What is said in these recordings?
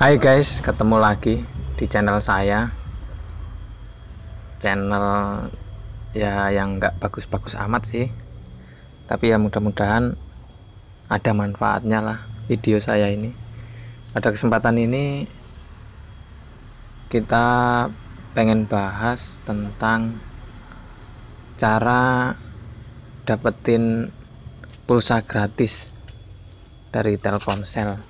Hai guys, ketemu lagi di channel saya. Channel ya yang nggak bagus-bagus amat sih. Tapi ya mudah-mudahan ada manfaatnya lah video saya ini. Pada kesempatan ini kita pengen bahas tentang cara dapetin pulsa gratis dari Telkomsel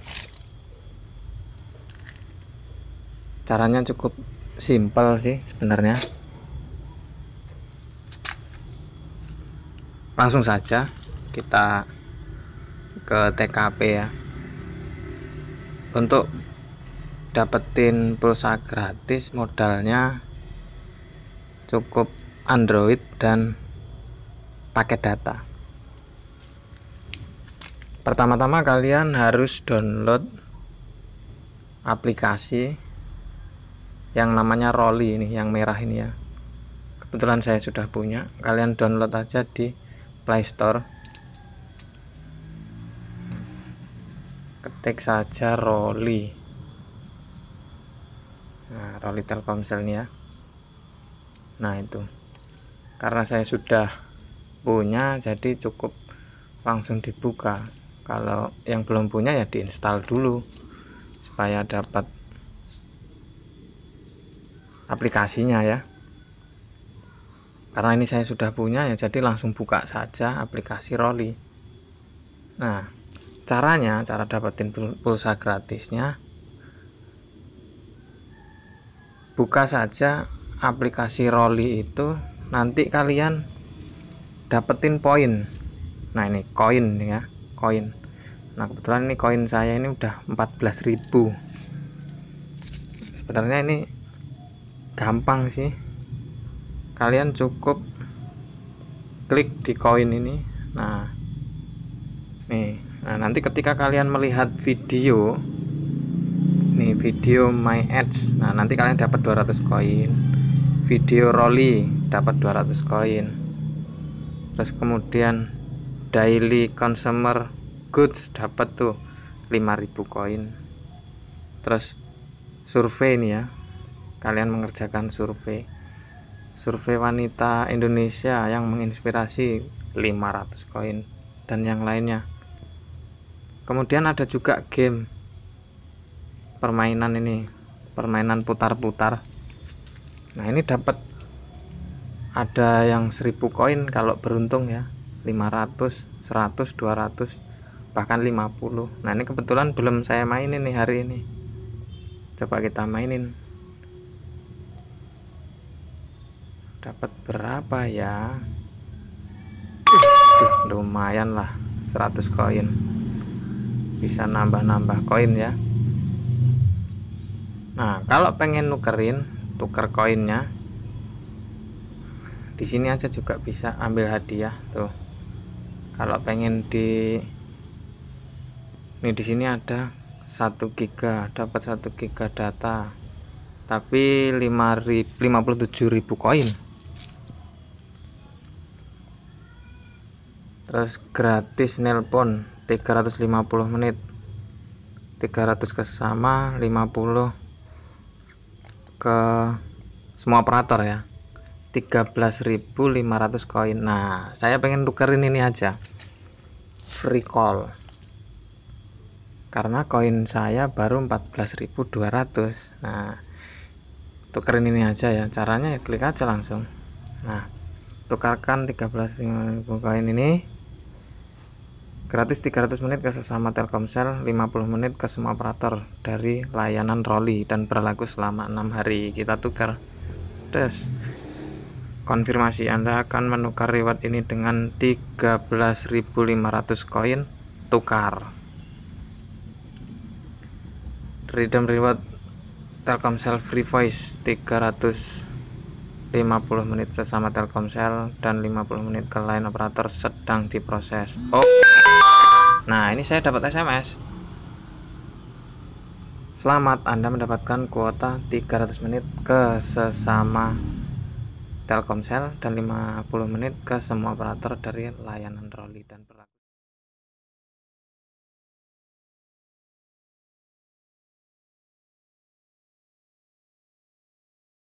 caranya cukup simpel sih sebenarnya langsung saja kita ke TKP ya untuk dapetin pulsa gratis modalnya cukup Android dan paket data pertama-tama kalian harus download aplikasi yang namanya Rolly ini yang merah ini ya kebetulan saya sudah punya kalian download aja di Play Store ketik saja Rolly nah Rolly Telkomsel ini ya nah itu karena saya sudah punya jadi cukup langsung dibuka kalau yang belum punya ya diinstal dulu supaya dapat aplikasinya ya karena ini saya sudah punya ya jadi langsung buka saja aplikasi Rolly. nah caranya cara dapetin pulsa gratisnya buka saja aplikasi Rolly itu nanti kalian dapetin poin nah ini koin ya koin nah kebetulan ini koin saya ini udah 14.000 sebenarnya ini gampang sih kalian cukup klik di koin ini nah nih nah nanti ketika kalian melihat video nih video my ads nah nanti kalian dapat 200 koin video rolly dapat 200 koin terus kemudian daily consumer goods dapat tuh 5000 koin terus survei nih ya kalian mengerjakan survei survei wanita Indonesia yang menginspirasi 500 koin dan yang lainnya kemudian ada juga game permainan ini permainan putar-putar nah ini dapat ada yang 1000 koin kalau beruntung ya 500 100 200 bahkan 50 nah ini kebetulan belum saya mainin nih hari ini coba kita mainin dapat berapa ya Duh, lumayan lah 100 koin bisa nambah-nambah koin -nambah ya Nah kalau pengen nukerin tuker koinnya di sini aja juga bisa ambil hadiah tuh kalau pengen di ini di sini ada 1 giga dapat 1 giga data tapi 5.000 57.000 koin terus gratis nelpon 350 menit 300 ke sama 50 ke semua operator ya 13.500 koin nah saya pengen tukerin ini aja free call karena koin saya baru 14.200 nah tukerin ini aja ya caranya ya klik aja langsung nah tukarkan 13.500 koin ini Gratis 300 menit ke sesama Telkomsel, 50 menit ke semua operator dari layanan Roli dan berlaku selama 6 hari. Kita tukar. Tes. Konfirmasi Anda akan menukar reward ini dengan 13.500 koin tukar. Redeem reward Telkomsel Free Voice 300 50 menit sesama Telkomsel dan 50 menit ke lain operator sedang diproses. Oh. Nah, ini saya dapat SMS. Selamat Anda mendapatkan kuota 300 menit ke sesama Telkomsel dan 50 menit ke semua operator dari layanan